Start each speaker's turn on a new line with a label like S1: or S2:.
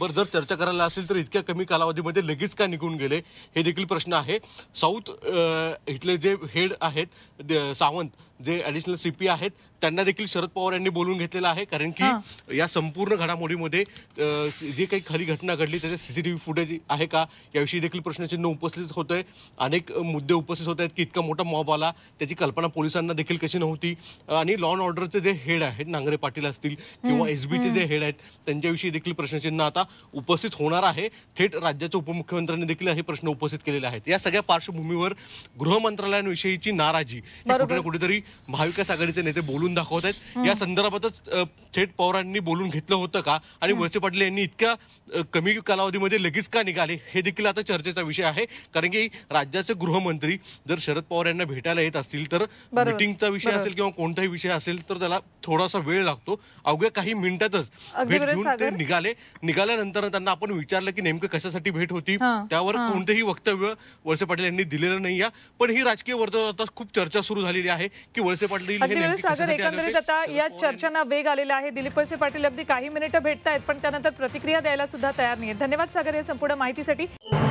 S1: बर जर चर्चा करायला असेल तर इतक्या कमी कालावधीमध्ये लगेच का निघून गेले हे देखील प्रश्न आहे साऊथ इथले जे हेड आहेत सावंत जे ऍडिशनल सीपी आहेत त्यांना देखील शरद पवार यांनी बोलून घेतलेलं आहे कारण की या संपूर्ण घडामोडीमध्ये जी काही खरी घटना घडली त्याचे सीसीटीव्ही फुटेज आहे का याविषयी देखील प्रश्नचिन्ह उपस्थित होत आहे अनेक मुद्दे उपस्थित होत आहेत की इतका मोठा मॉब आला त्याची कल्पना पोलिसांना देखील कशी नव्हती आणि लॉ अँड ऑर्डरचे जे हेड आहेत नांगरे पाटील असतील किंवा एसबीचे जे हेड आहेत त्यांच्याविषयी देखील प्रश्नचिन्ह आता उपस्थित होणार आहे थेट राज्याच्या उपमुख्यमंत्र्यांनी देखील हे प्रश्न उपस्थित केलेले आहेत या सगळ्या पार्श्वभूमीवर गृह मंत्रालयांविषयीची नाराजी कुठे कुठेतरी महाविकास आघाडीचे नेते बोलून दाखवत आहेत या संदर्भातच थेट पवारांनी बोलून घेतलं होतं का आणि वळसे पाटील यांनी इतक्या कमी कालावधीमध्ये लगेच का निघाले हे देखील आता चर्चेचा विषय आहे कारण की राज्याचे गृहमंत्री जर शरद पवार यांना भेटायला येत असतील तर मिटिंगचा विषय असेल किंवा कोणताही विषय असेल तर त्याला थोडासा वेळ लागतो अवघ्या काही मिनिटातच भेट घेऊन ते निघाले निघाल्यानंतर त्यांना आपण विचारलं की नेमकं कशासाठी भेट होती त्यावर कोणतेही वक्तव्य वळसे पाटील यांनी दिलेलं नाही पण ही राजकीय वर्तुळात खूप चर्चा सुरू झालेली आहे की वळसे पाटील अगदी म्हणजे सागर एकंदरीत आता या चर्चांना वेग आलेला आहे दिलीप वळसे पाटील अगदी काही मिनिटं भेटत आहेत पण त्यानंतर प्रतिक्रिया द्यायला सुद्धा तयार नाही धन्यवाद सागर या संपूर्ण माहितीसाठी